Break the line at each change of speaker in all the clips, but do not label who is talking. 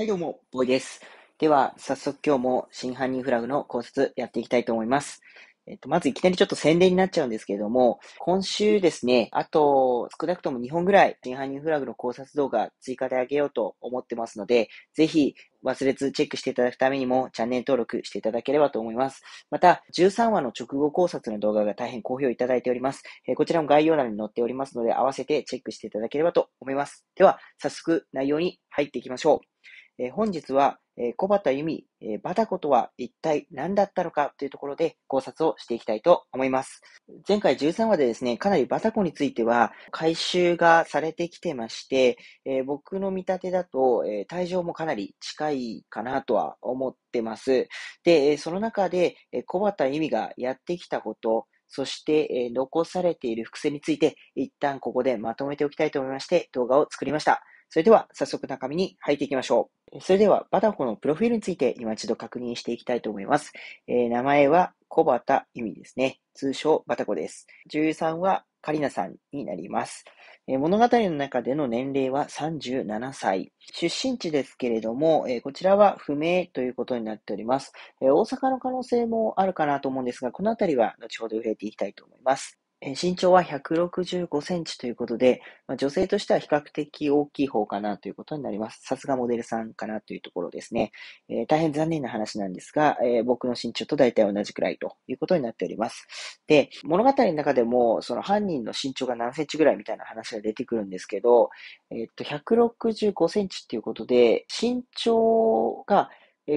はい、どうも、ボイです。では、早速今日も真犯人フラグの考察やっていきたいと思います。えっと、まずいきなりちょっと宣伝になっちゃうんですけれども、今週ですね、あと少なくとも2本ぐらい真犯人フラグの考察動画追加であげようと思ってますので、ぜひ忘れずチェックしていただくためにもチャンネル登録していただければと思います。また、13話の直後考察の動画が大変好評いただいております。えこちらも概要欄に載っておりますので、合わせてチェックしていただければと思います。では、早速内容に入っていきましょう。え本日は、え小畑由美、えバタコとは一体何だったのかというところで考察をしていきたいと思います。前回13話でですね、かなりバタコについては回収がされてきてまして、え僕の見立てだと、え退場もかなり近いかなとは思ってます。で、えその中で、え小畑由美がやってきたこと、そして、え残されている伏線について、一旦ここでまとめておきたいと思いまして、動画を作りました。それでは早速中身に入っていきましょう。それではバタコのプロフィールについて今一度確認していきたいと思います。えー、名前は小畑由美ですね。通称バタコです。女優さんはカリナさんになります。えー、物語の中での年齢は37歳。出身地ですけれども、えー、こちらは不明ということになっております、えー、大阪の可能性もあるかなと思うんですが、このあたりは後ほど触れていきたいと思います。身長は165センチということで、まあ、女性としては比較的大きい方かなということになります。さすがモデルさんかなというところですね。えー、大変残念な話なんですが、えー、僕の身長と大体同じくらいということになっております。で、物語の中でも、その犯人の身長が何センチぐらいみたいな話が出てくるんですけど、えー、っと、165センチっていうことで、身長が、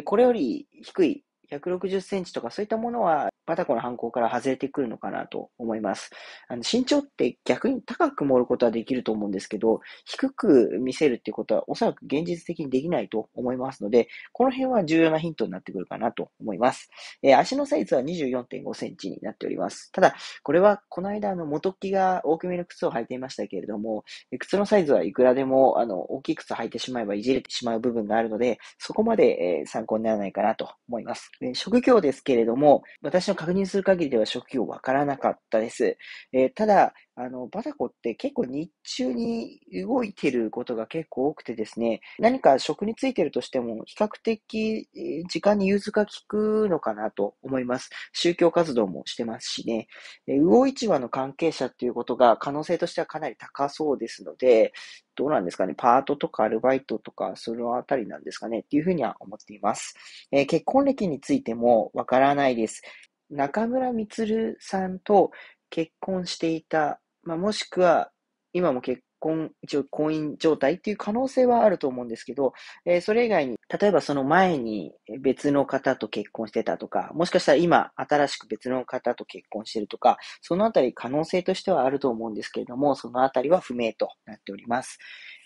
これより低い160センチとかそういったものはバタコの犯行から外れてくるのかなと思います。あの身長って逆に高く盛ることはできると思うんですけど、低く見せるっていうことはおそらく現実的にできないと思いますので、この辺は重要なヒントになってくるかなと思います。えー、足のサイズは24.5センチになっております。ただ、これはこの間あの元木が大きめの靴を履いていましたけれども、靴のサイズはいくらでもあの大きい靴履いてしまえばいじれてしまう部分があるので、そこまで、え参考にならないかなと思います。え職業ですけれども、私を確認する限りでは職業わからなかったです。えー、ただ、あの、バタコって結構日中に動いてることが結構多くてですね、何か職についてるとしても比較的時間に融通が効くのかなと思います。宗教活動もしてますしね、魚市場の関係者っていうことが可能性としてはかなり高そうですので、どうなんですかね、パートとかアルバイトとか、そのあたりなんですかねっていうふうには思っています。えー、結婚歴についてもわからないです。中村充さんと結婚していた、まあ、もしくは今も結婚、一応婚姻状態っていう可能性はあると思うんですけど、えー、それ以外に、例えばその前に別の方と結婚してたとか、もしかしたら今新しく別の方と結婚してるとか、そのあたり可能性としてはあると思うんですけれども、そのあたりは不明となっております。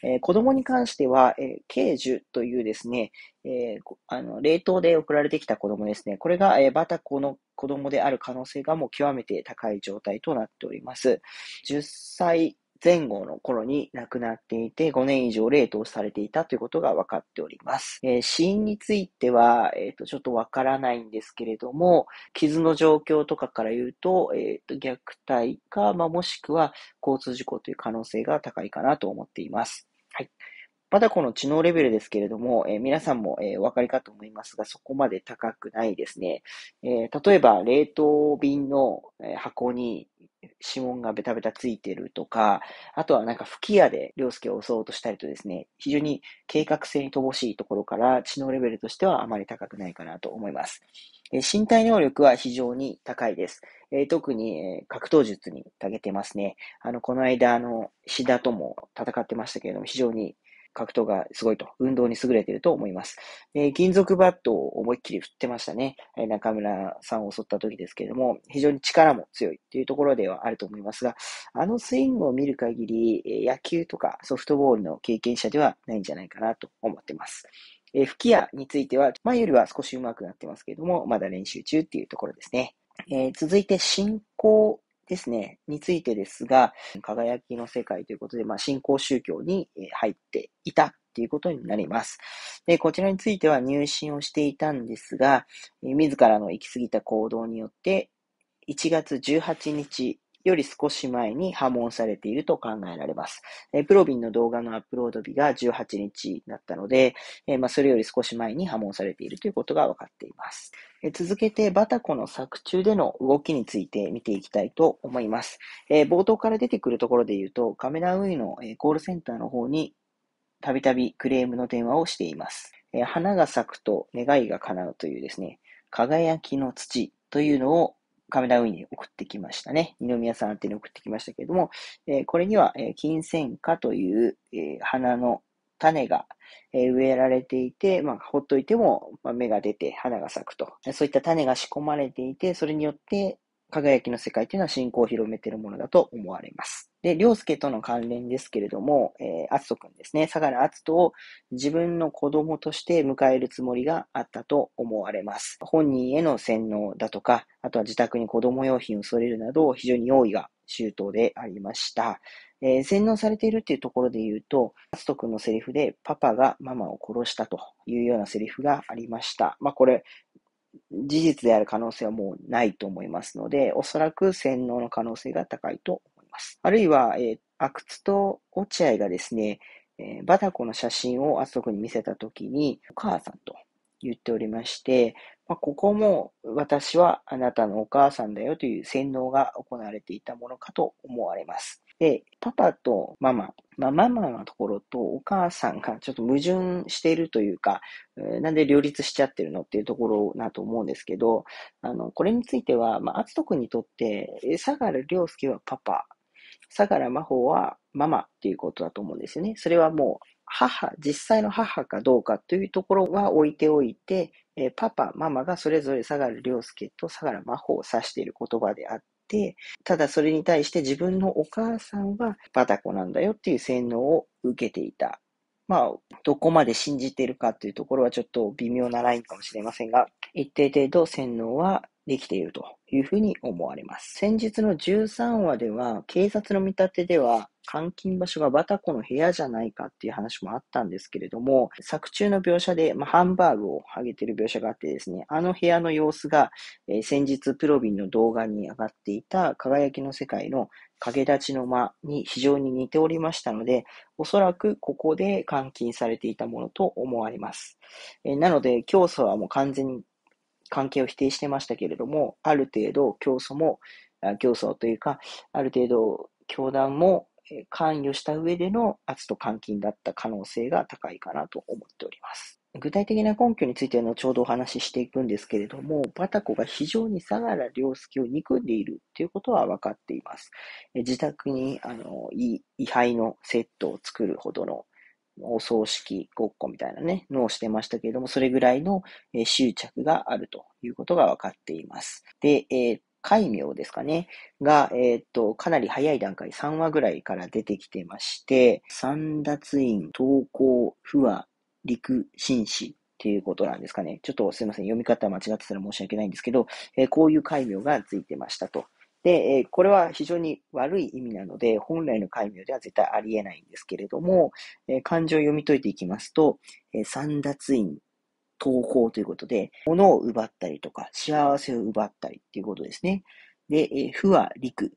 えー、子供に関しては、えー、ケージュというですね、えー、あの冷凍で送られてきた子供ですね。これが、えー、バタコの子供である可能性がもう極めて高い状態となっております。10歳前後の頃に亡くなっていて、5年以上冷凍されていたということが分かっております。えー、死因については、えっ、ー、と、ちょっと分からないんですけれども、傷の状況とかから言うと、えっ、ー、と、虐待か、まあ、もしくは交通事故という可能性が高いかなと思っています。はい。まだこの知能レベルですけれども、えー、皆さんも、えー、お分かりかと思いますが、そこまで高くないですね。えー、例えば、冷凍瓶の箱に指紋がベタベタついてるとか、あとはなんか吹き矢で涼介を襲おうとしたりとですね、非常に計画性に乏しいところから、知能レベルとしてはあまり高くないかなと思います。えー、身体能力は非常に高いです。えー、特に、えー、格闘術に長けてますね。あの、この間、あの、志田とも戦ってましたけれども、非常に格闘がすごいと、運動に優れていると思います。で金属バットを思いっきり振ってましたね。中村さんを襲った時ですけれども、非常に力も強いというところではあると思いますが、あのスイングを見る限り、野球とかソフトボールの経験者ではないんじゃないかなと思ってます。え吹き矢については、前よりは少し上手くなってますけれども、まだ練習中っていうところですね。えー、続いて進行ですね、についてですが、輝きの世界ということで、まあ、信仰宗教に入っていたということになります。で、こちらについては入信をしていたんですが、自らの行き過ぎた行動によって、1月18日より少し前に破門されていると考えられます。えプロビンの動画のアップロード日が18日だったので、えまあ、それより少し前に破門されているということが分かっています。え続けて、バタコの作中での動きについて見ていきたいと思います。え冒頭から出てくるところで言うと、カメラ運輸の、えコールセンターの方にたびたびクレームの電話をしています。え花が咲くと願いが叶うというですね、輝きの土というのをカメラ運営に送ってきましたね。二宮さん宛てに送ってきましたけれども、えー、これには、えー、金銭花という、えー、花の種が、え植えられていて、まあ、ほっといても、まあ、芽が出て花が咲くと。そういった種が仕込まれていて、それによって輝きの世界というのは信仰を広めているものだと思われます。で、良介との関連ですけれども、えー、篤人くんですね、相良篤人を自分の子供として迎えるつもりがあったと思われます。本人への洗脳だとか、あとは自宅に子供用品を添えるなど、非常に用意が周到でありました。えー、洗脳されているっていうところで言うと、篤人くんのセリフで、パパがママを殺したというようなセリフがありました。まあこれ、事実である可能性はもうないと思いますので、おそらく洗脳の可能性が高いと思います。あるいは、えー、阿久津と落合がですね、えー、バタコの写真をそこに見せたときに、お母さんと言っておりまして、まあ、ここも私はあなたのお母さんだよという洗脳が行われていたものかと思われます。で、パパとママ、まあ、ママのところとお母さんがちょっと矛盾しているというか、なんで両立しちゃってるのっていうところだと思うんですけど、あの、これについては、まあ、篤人君にとって、相良良介はパパ、相良真帆はママっていうことだと思うんですよね。それはもう、母、実際の母かどうかというところは置いておいて、えー、パパ、ママがそれぞれ相良良介と相良真帆を指している言葉であって、て、ただそれに対して自分のお母さんはバタコなんだよっていう洗脳を受けていた。まあ、どこまで信じているかというところはちょっと微妙なラインかもしれませんが、一定程度洗脳はできているというふうに思われます。先日の13話では、警察の見立てでは、監禁場所がバタコの部屋じゃないかっていう話もあったんですけれども、作中の描写で、まあ、ハンバーグをあげてる描写があってですね、あの部屋の様子が、えー、先日プロビンの動画に上がっていた輝きの世界の影立ちの間に非常に似ておりましたので、おそらくここで監禁されていたものと思われます。えー、なので、教祖はもう完全に関係を否定してましたけれども、ある程度教祖も、教祖というか、ある程度教団も関与した上での圧と監禁だった可能性が高いかなと思っております。具体的な根拠についてのちょうどお話ししていくんですけれども、バタコが非常に相良良介を憎んでいるということは分かっています。自宅にあの遺灰のセットを作るほどのお葬式ごっこみたいなね、のをしてましたけれども、それぐらいの、え執着があるということが分かっています。で、えー、戒名ですかね、が、えっ、と、かなり早い段階、3話ぐらいから出てきてまして、三脱院、投稿、不和、陸、紳士っていうことなんですかね。ちょっとすいません。読み方間違ってたら申し訳ないんですけど、えー、こういう戒名がついてましたと。で、えこれは非常に悪い意味なので、本来の戒名では絶対ありえないんですけれども、え漢字を読み解いていきますと、え三脱印、投稿ということで、物を奪ったりとか、幸せを奪ったりっていうことですね。で、え不は陸。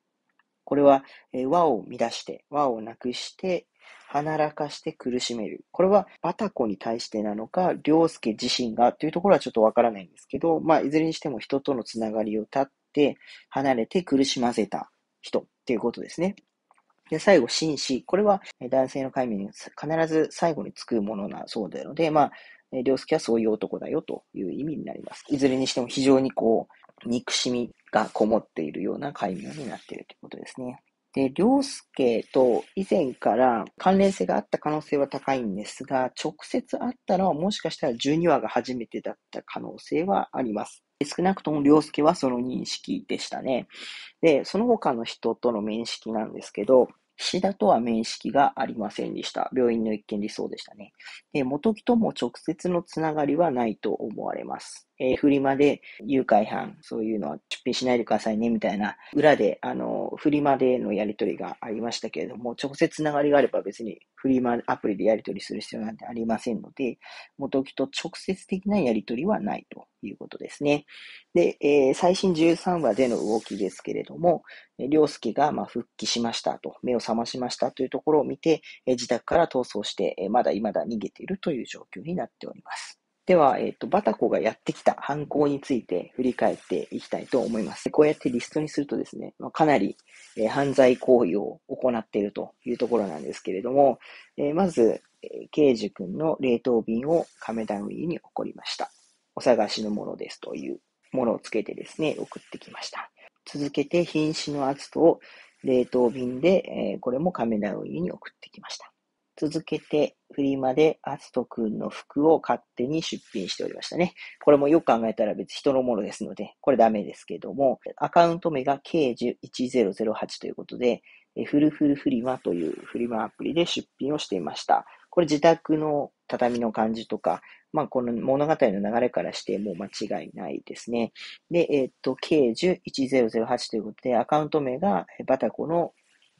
これは、え和を乱して、和をなくして、ならかして苦しめる。これは、バタコに対してなのか、良介自身がというところはちょっとわからないんですけど、まあ、いずれにしても人とのつながりを断っ、離れて苦しませた人っていうことですね。で、最後、紳士。これは男性の明に必ず最後につくものなそうなので、まあ、良介はそういう男だよという意味になります。いずれにしても非常にこう、憎しみがこもっているような解明になっているということですね。で、良介と以前から関連性があった可能性は高いんですが、直接会ったのはもしかしたら12話が初めてだった可能性はあります。少なくとも良介はその認識でしたね。で、その他の人との面識なんですけど、岸田とは面識がありませんでした。病院の一件理想でしたね。で、元木とも直接のつながりはないと思われます。えー、フリマで誘拐犯、そういうのは出品しないでくださいね、みたいな、裏で、あの、フリマでのやり取りがありましたけれども、直接つながりがあれば別にフリマアプリでやり取りする必要なんてありませんので、元木と直接的なやり取りはないということですね。で、えー、最新13話での動きですけれども、良介がま復帰しましたと、目を覚ましましたというところを見て、自宅から逃走して、まだ未だ逃げているという状況になっております。では、えっ、ー、と、バタコがやってきた犯行について振り返っていきたいと思います。こうやってリストにするとですね、まあ、かなり、えー、犯罪行為を行っているというところなんですけれども、えー、まず、えー、刑事君の冷凍便を亀田運輸に送りました。お探しのものですというものをつけてですね、送ってきました。続けて、瀕死のアツトを冷凍便で、えー、これも亀田運輸に送ってきました。続けてフリマでアストんの服を勝手に出品しておりましたね。これもよく考えたら別人のものですので、これダメですけども、アカウント名が K101008 ということで、フルフルフリマというフリマアプリで出品をしていました。これ自宅の畳の感じとか、まあ、この物語の流れからしてもう間違いないですね。で、えっ、ー、と、K101008 ということで、アカウント名がバタコの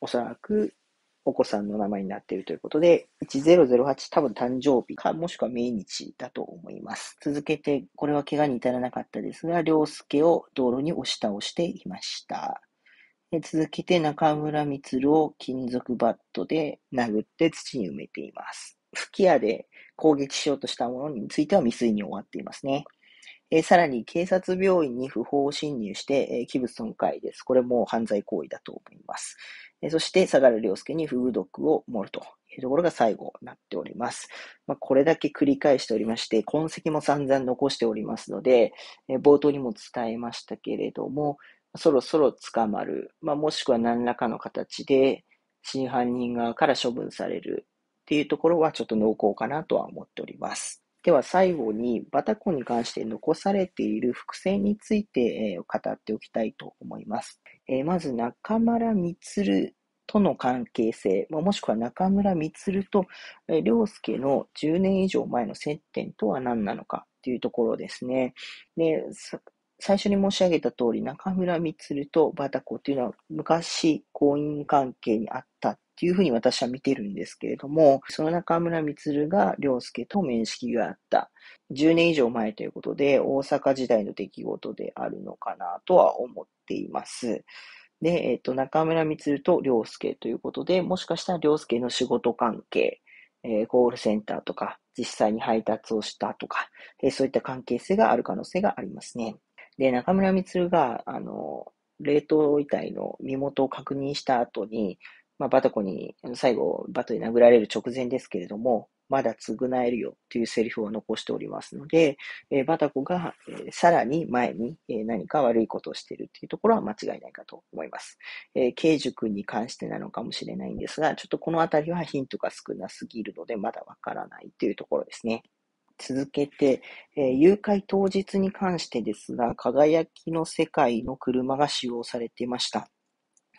おそらくお子さんの名前になっているということで、1008多分誕生日か、もしくは命日だと思います。続けて、これは怪我に至らなかったですが、良介を道路に押し倒していました。続けて、中村光を金属バットで殴って土に埋めています。吹き矢で攻撃しようとしたものについては未遂に終わっていますね。えさらに警察病院に不法侵入して、え器物損壊です。これも犯罪行為だと思います。えそして、相良良介にフグ毒を盛るというところが最後になっております。まあ、これだけ繰り返しておりまして、痕跡も散々残しておりますので、え冒頭にも伝えましたけれども、そろそろ捕まる、まあ、もしくは何らかの形で真犯人側から処分されるっていうところはちょっと濃厚かなとは思っております。では最後に、バタコに関して残されている伏線について、えー、語っておきたいと思います。えー、まず、中村充との関係性、もしくは中村充と良介の10年以上前の接点とは何なのかというところですね。で最初に申し上げた通り、中村充とバタコというのは昔婚姻関係にあったっていうふうに私は見てるんですけれども、その中村光が良介と面識があった。10年以上前ということで、大阪時代の出来事であるのかなとは思っています。で、えっ、と、中村光と良介ということで、もしかしたら良介の仕事関係、えー、コールセンターとか、実際に配達をしたとか、えー、そういった関係性がある可能性がありますね。で、中村光が、あの、冷凍遺体の身元を確認した後に、まあ、バタコに、最後、バトに殴られる直前ですけれども、まだ償えるよというセリフを残しておりますので、えー、バタコが、えー、さらに前に、えー、何か悪いことをしているというところは間違いないかと思います。えー、慶塾に関してなのかもしれないんですが、ちょっとこのあたりはヒントが少なすぎるので、まだわからないというところですね。続けて、えー、誘拐当日に関してですが、輝きの世界の車が使用されていました。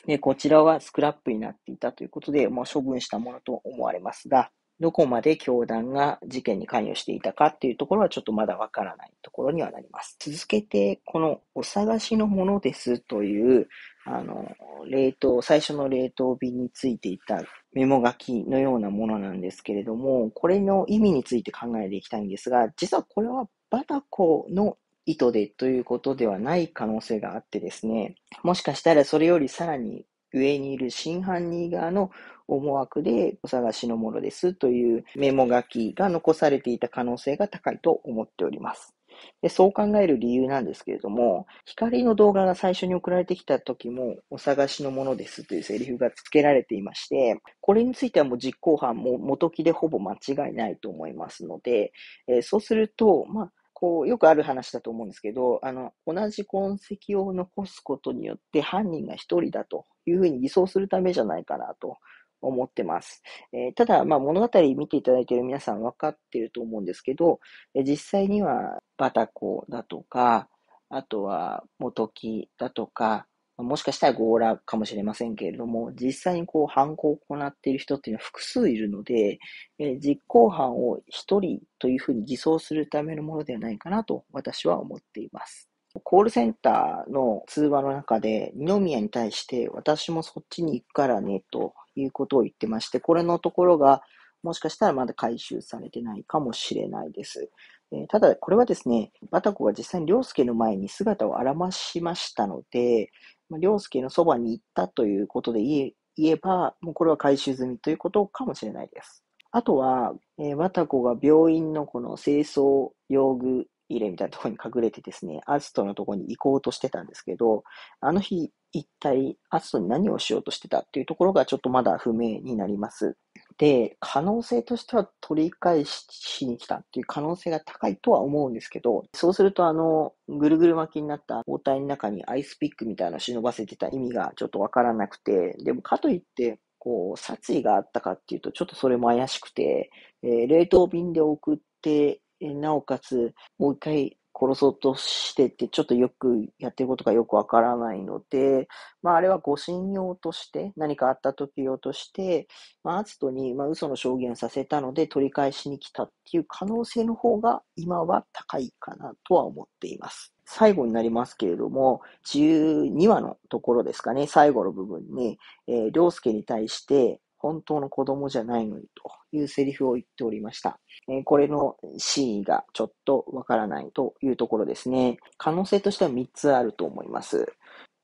で、こちらはスクラップになっていたということで、まあ、処分したものと思われますが、どこまで教団が事件に関与していたかっていうところはちょっとまだわからないところにはなります。続けて、このお探しのものですという、あの、冷凍、最初の冷凍便についていたメモ書きのようなものなんですけれども、これの意味について考えていきたいんですが、実はこれはバタコの意図でということではない可能性があってですね、もしかしたらそれよりさらに上にいる真犯人側の思惑でお探しのものですというメモ書きが残されていた可能性が高いと思っております。でそう考える理由なんですけれども、光の動画が最初に送られてきた時も、お探しのものですというセリフが付けられていまして、これについてはもう実行犯も元木でほぼ間違いないと思いますので、えー、そうすると、まあ、こう、よくある話だと思うんですけど、あの、同じ痕跡を残すことによって犯人が一人だというふうに偽装するためじゃないかなと思ってます。えー、ただ、まあ、物語見ていただいている皆さん分かっていると思うんですけど、え実際にはバタコだとか、あとは元木だとか、もしかしたら強羅かもしれませんけれども、実際にこう犯行を行っている人っていうのは複数いるので、え実行犯を1人というふうに偽装するためのものではないかなと私は思っています。コールセンターの通話の中で、二宮に対して私もそっちに行くからねということを言ってまして、これのところがもしかしたらまだ回収されてないかもしれないです。えただ、これはですね、バタコが実際に凌介の前に姿を現しましたので、まあ、良介のそばに行ったということで言えば、もうこれは回収済みということかもしれないです。あとは、えー、綿子が病院のこの清掃用具入れみたいなところに隠れてですね、アジトのところに行こうとしてたんですけど、あの日、一体アストに何をしようとしてたっていうところがちょっとまだ不明になります。で、可能性としては取り返しに来たっていう可能性が高いとは思うんですけど、そうするとあの、ぐるぐる巻きになった包帯の中にアイスピックみたいなの忍ばせてた意味がちょっとわからなくて、でもかといって、こう、殺意があったかっていうと、ちょっとそれも怪しくて、えー、冷凍便で送って、なおかつ、もう一回殺そうとしてて、ちょっとよくやってることがよくわからないので、まあ、あれは護信用として、何かあった時用として、まあ、アツトに、まあ、嘘の証言させたので取り返しに来たっていう可能性の方が今は高いかなとは思っています。最後になりますけれども、12話のところですかね、最後の部分に、えー、良介に対して、本当の子供じゃないのにというセリフを言っておりました。えこれの真意がちょっとわからないというところですね。可能性としては3つあると思います。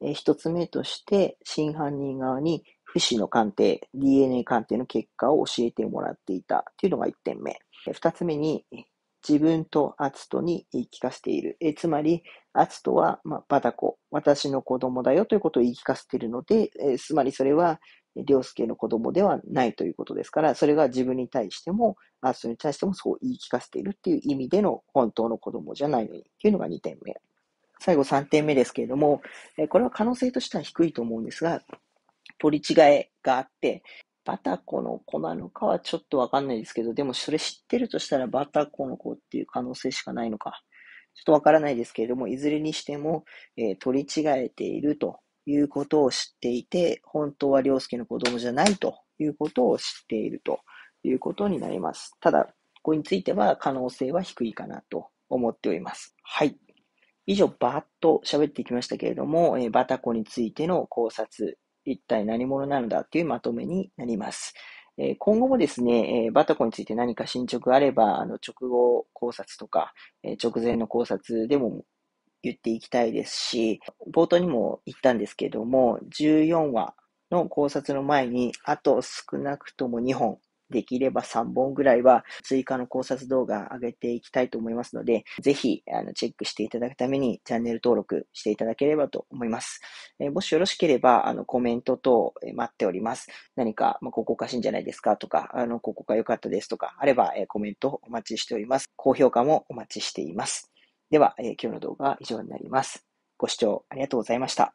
え1つ目として、真犯人側に不死の鑑定、DNA 鑑定の結果を教えてもらっていたというのが1点目。2つ目に、自分とアツトに言い聞かせている。えつまり、アツトは、まあ、バタコ、私の子供だよということを言い聞かせているので、えつまりそれは良介の子供ではないということですから、それが自分に対しても、アースに対してもそう言い聞かせているっていう意味での本当の子供じゃないのにっていうのが2点目。最後3点目ですけれども、これは可能性としては低いと思うんですが、取り違えがあって、バタコの子なのかはちょっとわかんないですけど、でもそれ知ってるとしたらバタコの子っていう可能性しかないのか、ちょっとわからないですけれども、いずれにしても、えー、取り違えているということを知っていて、本当は良介の子供じゃないということを知っているということになります。ただ、これについては可能性は低いかなと思っております。はい。以上、バーッと喋ってきましたけれども、えー、バタコについての考察、一体何者なのだというまとめになります。えー、今後もですね、えー、バタコについて何か進捗があれば、あの直後考察とか、え直前の考察でも言っていきたいですし、冒頭にも言ったんですけども、14話の考察の前に、あと少なくとも2本、できれば3本ぐらいは追加の考察動画上げていきたいと思いますので、ぜひあのチェックしていただくためにチャンネル登録していただければと思います。えもしよろしければあのコメント等、え待っております。何か、まあ、ここおかしいんじゃないですかとか、あのここが良かったですとかあれば、えコメントお待ちしております。高評価もお待ちしています。では、えー、今日の動画は以上になります。ご視聴ありがとうございました。